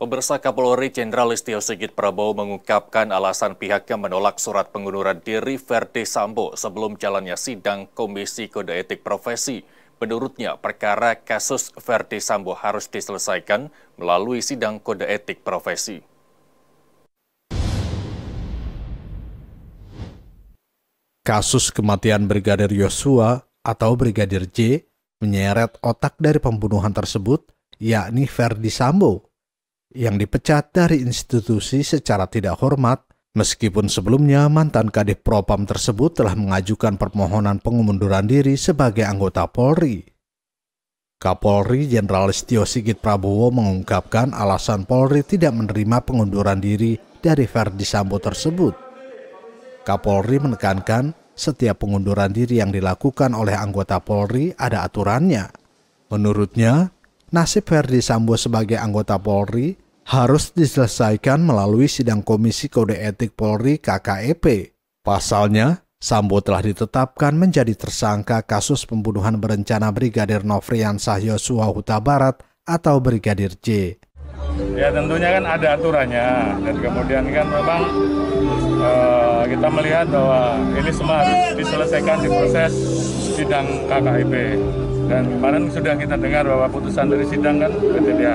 Pemirsa Kapolri Jenderal Listio Sigit Prabowo mengungkapkan alasan pihaknya menolak surat pengunduran diri Verdi Sambo sebelum jalannya sidang Komisi Kode Etik Profesi. Menurutnya, perkara kasus Verdi Sambo harus diselesaikan melalui sidang Kode Etik Profesi. Kasus kematian Brigadir Yosua atau Brigadir J menyeret otak dari pembunuhan tersebut, yakni Verdi Sambo yang dipecat dari institusi secara tidak hormat Meskipun sebelumnya mantan Kadif Propam tersebut telah mengajukan permohonan pengunduran diri sebagai anggota Polri. Kapolri Jenderal Listio Sigit Prabowo mengungkapkan alasan Polri tidak menerima pengunduran diri dari Verdi Sambo tersebut. Kapolri menekankan setiap pengunduran diri yang dilakukan oleh anggota Polri ada aturannya. Menurutnya, nasib Verdi Sambo sebagai anggota Polri harus diselesaikan melalui sidang Komisi Kode Etik Polri KKEP. Pasalnya, Sambo telah ditetapkan menjadi tersangka kasus pembunuhan berencana Brigadir Nofrian Yosua Huta Barat atau Brigadir J. Ya tentunya kan ada aturannya dan kemudian kan memang uh, kita melihat bahwa ini semua harus diselesaikan di proses sidang KKIP. E dan kemarin sudah kita dengar bahwa putusan dari sidang kan PTDH.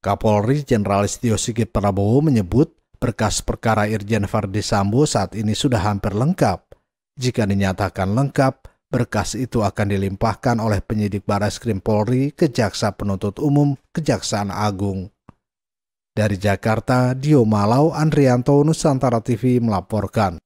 Kapolri Jenderal Istio Sigit Prabowo menyebut berkas perkara Irjen Fardi Sambo saat ini sudah hampir lengkap. Jika dinyatakan lengkap, berkas itu akan dilimpahkan oleh penyidik Baris Krim Polri ke Jaksa Penuntut Umum Kejaksaan Agung. Dari Jakarta, Dio Malau, Andrianto, Nusantara TV melaporkan.